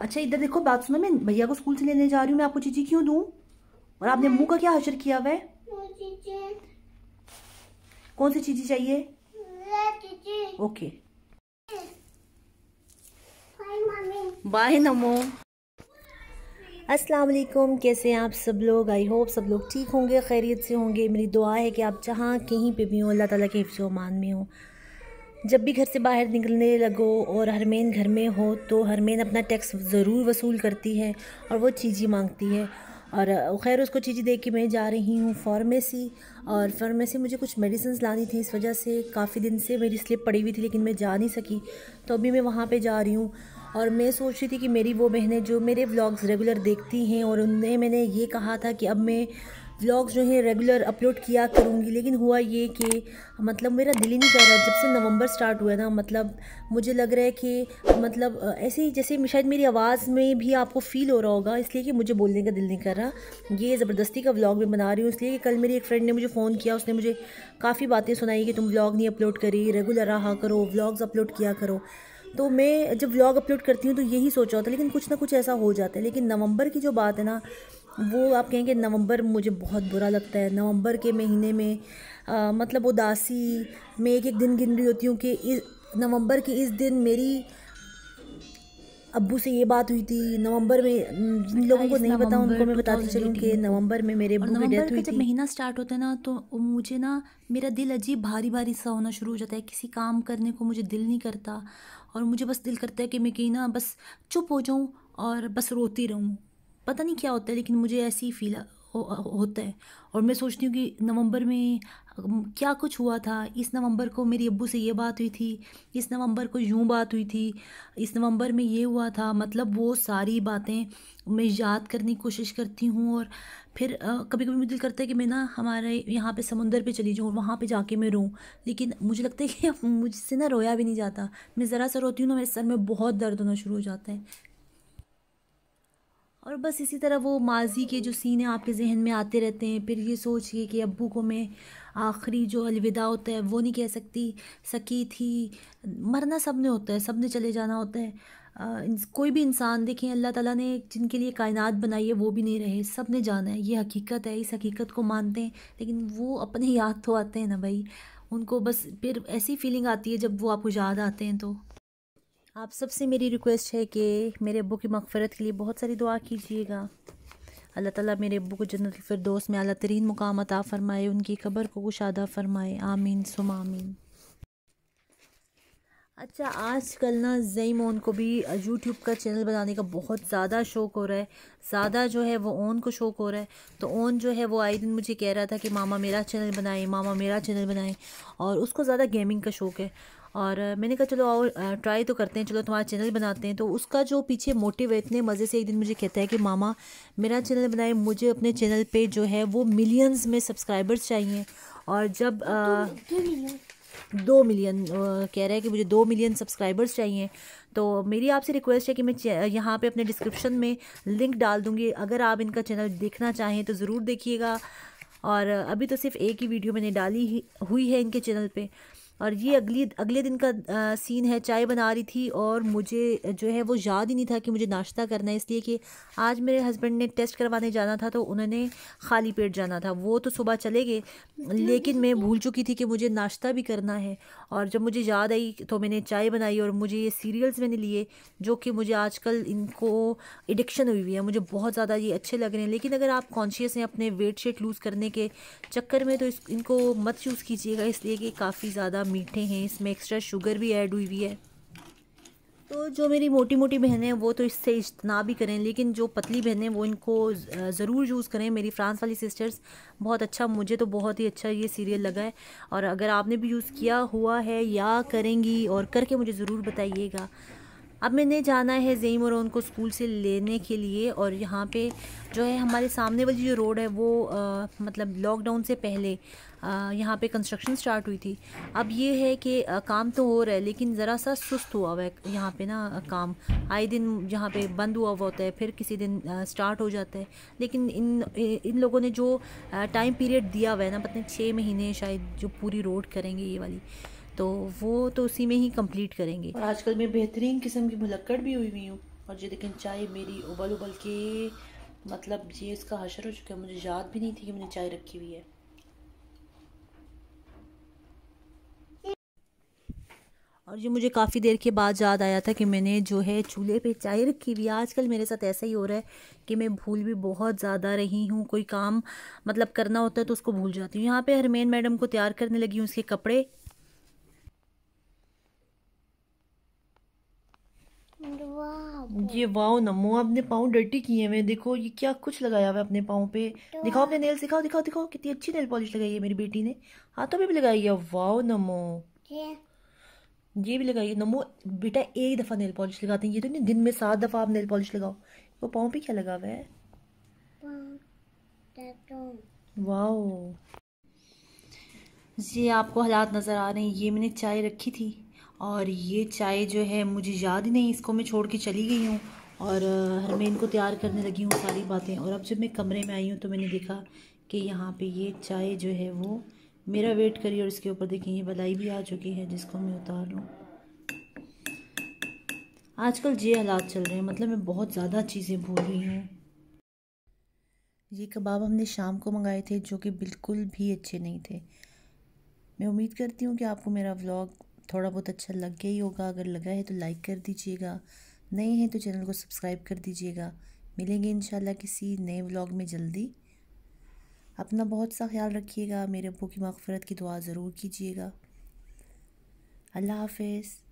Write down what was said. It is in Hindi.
अच्छा इधर देखो बात सुनो मैं भैया को स्कूल से लेने जा रही हूँ मैं आपको चीजी क्यों दू और आपने मुंह का क्या हशर किया हुआ कौन सी चीजी चाहिए ओके बाय नमो अस्सलाम वालेकुम कैसे हैं आप सब लोग आई होप सब लोग ठीक होंगे खैरियत से होंगे मेरी दुआ है कि आप जहाँ कहीं पे भी हों अल्लाह ताला के हिफ्ज़ अमान में हों जब भी घर से बाहर निकलने लगो और हरमेन घर में हो तो हरमेन अपना टैक्स ज़रूर वसूल करती है और वो चीज़ें मांगती है और खैर उसको चीज़ें दे के मैं जा रही हूँ फार्मेसी और फार्मेसी मुझे कुछ मेडिसिन लानी थी इस वजह से काफ़ी दिन से मेरी स्लिप पड़ी हुई थी लेकिन मैं जा नहीं सकी तो अभी मैं वहाँ पे जा रही हूँ और मैं सोच रही थी कि मेरी वो बहनें जो मेरे व्लॉग्स रेगुलर देखती हैं और उन्हें मैंने ये कहा था कि अब मैं व्लॉग्स जो हैं रेगुलर अपलोड किया करूँगी लेकिन हुआ ये कि मतलब मेरा दिल ही नहीं कर रहा जब से नवंबर स्टार्ट हुआ ना मतलब मुझे लग रहा है कि मतलब ऐसे ही जैसे शायद मेरी आवाज़ में भी आपको फ़ील हो रहा होगा इसलिए कि मुझे बोलने का दिल नहीं कर रहा ये ज़बरदस्ती का व्लॉग मैं बना रही हूँ इसलिए कि कल मेरी एक फ्रेंड ने मुझे फ़ोन किया उसने मुझे काफ़ी बातें सुनाई कि तुम व्लॉग नहीं अपलोड करी रेगुलर रहा करो व्लॉग्स अपलोड किया करो तो मैं जब व्लॉग अपलोड करती हूँ तो यही सोचा होता है लेकिन कुछ ना कुछ ऐसा हो जाता है लेकिन नवंबर की जो बात है ना वो आप कहेंगे नवंबर मुझे बहुत बुरा लगता है नवंबर के महीने में आ, मतलब उदासी मैं एक एक दिन गिन रही होती हूँ कि इस नवंबर के इस दिन मेरी अबू से ये बात हुई थी नवंबर में जिन अच्छा, लोगों को नहीं पता उनको मैं बताती चलूँ कि नवंबर में मेरे अबू की डेथ हुई जब महीना स्टार्ट होता है ना तो मुझे ना मेरा दिल अजीब भारी भारी सा होना शुरू हो जाता है किसी काम करने को मुझे दिल नहीं करता और मुझे बस दिल करता है कि मैं कहीं ना बस चुप हो जाऊँ और बस रोती रहूँ पता नहीं क्या होता है लेकिन मुझे ऐसी ही फील होता है और मैं सोचती हूँ कि नवंबर में क्या कुछ हुआ था इस नवंबर को मेरी अब्बू से ये बात हुई थी इस नवंबर को यूँ बात हुई थी इस नवंबर में ये हुआ था मतलब वो सारी बातें मैं याद करने की कोशिश करती हूँ और फिर आ, कभी कभी मुझे दिल करता है कि मैं ना हमारे यहाँ पे समुंदर पे चली जाऊँ वहाँ पे जाके मैं रोऊँ लेकिन मुझे लगता है कि मुझसे ना रोया भी नहीं जाता मैं ज़रा सा रोती हूँ ना मेरे सर में बहुत दर्द होना शुरू हो जाता है और बस इसी तरह वो माजी के जो सीन हैं आपके जहन में आते रहते हैं फिर ये सोचिए कि अबू को मैं आखिरी जो अलविदा होता है वो नहीं कह सकती सकी थी मरना सब ने होता है सब ने चले जाना होता है आ, कोई भी इंसान देखें अल्लाह ताला ने जिनके लिए कायनात बनाई है वो भी नहीं रहे सब ने जाना है ये हकीकत है इस हकीकत को मानते हैं लेकिन वो अपने याद तो आते हैं ना भाई उनको बस फिर ऐसी फीलिंग आती है जब वो आपको याद आते हैं तो आप सबसे मेरी रिक्वेस्ट है कि मेरे अबू की मकफ़रत के लिए बहुत सारी दुआ कीजिएगा अल्लाह ताला मेरे अबू को जन्नत दोस्त में अला तरीन मुकाम अता फ़रमाए उनकी ख़बर को कुशादा फ़रमाए आमीन सुम आमीन अच्छा आजकल ना ओन को भी यूट्यूब का चैनल बनाने का बहुत ज़्यादा शौक हो रहा है ज़्यादा जो है वो ओन को शौक हो रहा है तो ओन जो है वो आए दिन मुझे कह रहा था कि मामा मेरा चैनल बनाए मामा मेरा चैनल बनाए और उसको ज़्यादा गेमिंग का शौक है और मैंने कहा चलो और ट्राई तो करते हैं चलो तुम्हारा चैनल बनाते हैं तो उसका जो पीछे मोटिव है इतने मज़े से एक दिन मुझे कहता है कि मामा मेरा चैनल बनाए मुझे अपने चैनल पे जो है वो मिलियंस में सब्सक्राइबर्स चाहिए और जब आ, तो दो मिलियन कह रहा है कि मुझे दो मिलियन सब्सक्राइबर्स चाहिए तो मेरी आपसे रिक्वेस्ट है कि मैं यहाँ पे अपने डिस्क्रिप्शन में लिंक डाल दूँगी अगर आप इनका चैनल देखना चाहें तो ज़रूर देखिएगा और अभी तो सिर्फ एक ही वीडियो मैंने डाली हुई है इनके चैनल पर और ये अगली अगले दिन का आ, सीन है चाय बना रही थी और मुझे जो है वो याद ही नहीं था कि मुझे नाश्ता करना है इसलिए कि आज मेरे हस्बैंड ने टेस्ट करवाने जाना था तो उन्होंने खाली पेट जाना था वो तो सुबह चले गए लेकिन मैं भूल चुकी थी कि मुझे नाश्ता भी करना है और जब मुझे याद आई तो मैंने चाय बनाई और मुझे ये सीरियल्स मैंने लिए जो कि मुझे आज इनको एडिक्शन हुई हुई है मुझे बहुत ज़्यादा ये अच्छे लग रहे हैं लेकिन अगर आप कॉन्शियस हैं अपने वेट शेट लूज़ करने के चक्कर में तो इस इनको मत चूज़ कीजिएगा इसलिए कि काफ़ी ज़्यादा मीठे हैं इसमें एक्स्ट्रा शुगर भी ऐड हुई हुई है तो जो मेरी मोटी मोटी बहनें हैं वो तो इससे इज्तना भी करें लेकिन जो पतली बहनें वो इनको ज़रूर यूज़ करें मेरी फ्रांस वाली सिस्टर्स बहुत अच्छा मुझे तो बहुत ही अच्छा ये सीरियल लगा है और अगर आपने भी यूज़ किया हुआ है या करेंगी और करके मुझे ज़रूर बताइएगा अब मैंने जाना है ज़ईम और उनको स्कूल से लेने के लिए और यहाँ पे जो है हमारे सामने वाली जो रोड है वो आ, मतलब लॉकडाउन से पहले यहाँ पे कंस्ट्रक्शन स्टार्ट हुई थी अब ये है कि काम तो हो रहा है लेकिन ज़रा सा सुस्त हुआ हुआ है यहाँ पे ना काम आए दिन यहाँ पे बंद हुआ हुआ होता है फिर किसी दिन आ, स्टार्ट हो जाता है लेकिन इन इन लोगों ने जो टाइम पीरियड दिया हुआ है ना पता नहीं छः महीने शायद जो पूरी रोड करेंगे ये वाली तो वो तो उसी में ही कंप्लीट करेंगे और आजकल मैं बेहतरीन किस्म की भुलक्कड़ भी हुई हुई हूँ और ये देखें चाय मेरी उबल उबल के मतलब ये इसका हशर हो चुका है मुझे याद भी नहीं थी कि मैंने चाय रखी हुई है और ये मुझे काफ़ी देर के बाद याद आया था कि मैंने जो है चूल्हे पे चाय रखी हुई आजकल मेरे साथ ऐसा ही हो रहा है कि मैं भूल भी बहुत ज़्यादा रही हूँ कोई काम मतलब करना होता है तो उसको भूल जाती हूँ यहाँ पे हरमेन मैडम को तैयार करने लगी हूँ उसके कपड़े ये वाओ नमो आपने पाँव डर्टी किए हुए देखो ये क्या कुछ लगाया हुआ अपने पाँव पे तो दिखाओ अपने नेल्स दिखाओ दिखाओ दिखाओ कितनी अच्छी नेल पॉलिश लगाई है मेरी बेटी ने हाथों पे भी लगाई है वाओ नमो ये भी लगाइए नमो बेटा एक दफ़ा नेल पॉलिश लगाते हैं ये तो नहीं दिन में सात दफ़ा आप नेल पॉलिश लगाओ वो पाँव पे क्या लगा हुआ है वाओ ये आपको हालात नज़र आ रहे हैं ये मैंने चाय रखी थी और ये चाय जो है मुझे याद ही नहीं इसको मैं छोड़ के चली गई हूँ और हर मैं इनको तैयार करने लगी हूँ सारी बातें और अब जब मैं कमरे में आई हूँ तो मैंने देखा कि यहाँ पे ये चाय जो है वो मेरा वेट करी और इसके ऊपर देखें ये बलाई भी आ चुकी है जिसको मैं उतार लूँ आजकल ये हालात चल रहे हैं मतलब मैं बहुत ज़्यादा चीज़ें भूल रही हूँ ये कबाब हमने शाम को मंगाए थे जो कि बिल्कुल भी अच्छे नहीं थे मैं उम्मीद करती हूँ कि आपको मेरा व्लॉग थोड़ा बहुत अच्छा लग गया ही होगा अगर लगा है तो लाइक कर दीजिएगा नए हैं तो चैनल को सब्सक्राइब कर दीजिएगा मिलेंगे इंशाल्लाह किसी नए व्लॉग में जल्दी अपना बहुत सा ख्याल रखिएगा मेरे अबू की मगफरत की दुआ ज़रूर कीजिएगा अल्लाह हाफिज़